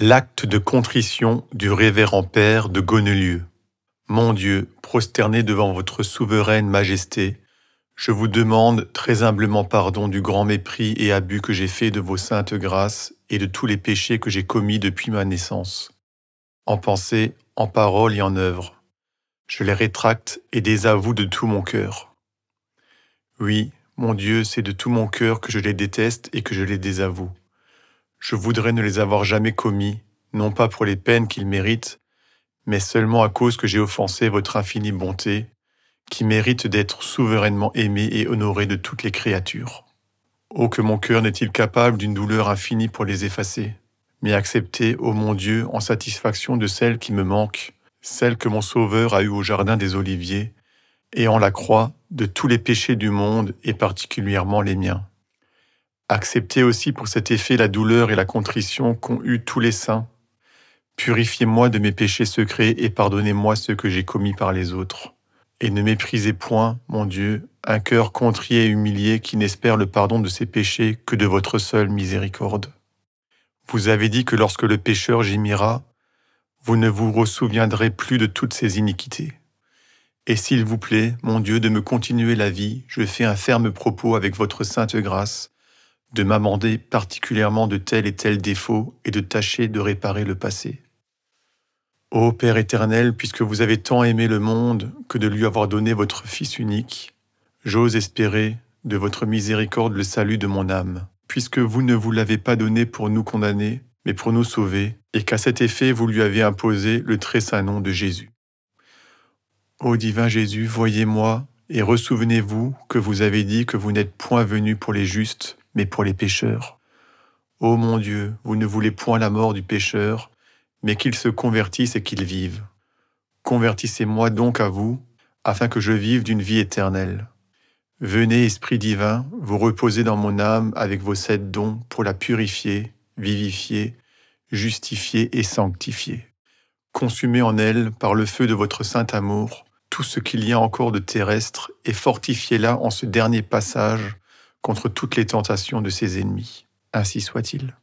L'acte de contrition du révérend père de Gonelieu Mon Dieu, prosterné devant votre souveraine majesté, je vous demande très humblement pardon du grand mépris et abus que j'ai fait de vos saintes grâces et de tous les péchés que j'ai commis depuis ma naissance, en pensée, en parole et en œuvre. Je les rétracte et désavoue de tout mon cœur. Oui, mon Dieu, c'est de tout mon cœur que je les déteste et que je les désavoue. Je voudrais ne les avoir jamais commis, non pas pour les peines qu'ils méritent, mais seulement à cause que j'ai offensé votre infinie bonté, qui mérite d'être souverainement aimée et honorée de toutes les créatures. Oh que mon cœur n'est-il capable d'une douleur infinie pour les effacer, mais accepter ô mon Dieu, en satisfaction de celle qui me manque, celle que mon Sauveur a eue au Jardin des Oliviers, et en la croix de tous les péchés du monde et particulièrement les miens. Acceptez aussi pour cet effet la douleur et la contrition qu'ont eu tous les saints. Purifiez-moi de mes péchés secrets et pardonnez-moi ceux que j'ai commis par les autres. Et ne méprisez point, mon Dieu, un cœur contrit et humilié qui n'espère le pardon de ses péchés que de votre seule miséricorde. Vous avez dit que lorsque le pécheur gémira, vous ne vous ressouviendrez plus de toutes ses iniquités. Et s'il vous plaît, mon Dieu, de me continuer la vie, je fais un ferme propos avec votre sainte grâce, de m'amender particulièrement de tels et tels défauts et de tâcher de réparer le passé. Ô Père éternel, puisque vous avez tant aimé le monde que de lui avoir donné votre Fils unique, j'ose espérer de votre miséricorde le salut de mon âme, puisque vous ne vous l'avez pas donné pour nous condamner, mais pour nous sauver, et qu'à cet effet vous lui avez imposé le très saint nom de Jésus. Ô divin Jésus, voyez-moi et ressouvenez-vous que vous avez dit que vous n'êtes point venu pour les justes, mais pour les pécheurs. Ô mon Dieu, vous ne voulez point la mort du pécheur, mais qu'il se convertisse et qu'il vive. Convertissez-moi donc à vous, afin que je vive d'une vie éternelle. Venez, Esprit divin, vous reposez dans mon âme avec vos sept dons pour la purifier, vivifier, justifier et sanctifier. Consumez en elle, par le feu de votre saint amour, tout ce qu'il y a encore de terrestre et fortifiez-la en ce dernier passage contre toutes les tentations de ses ennemis. Ainsi soit-il.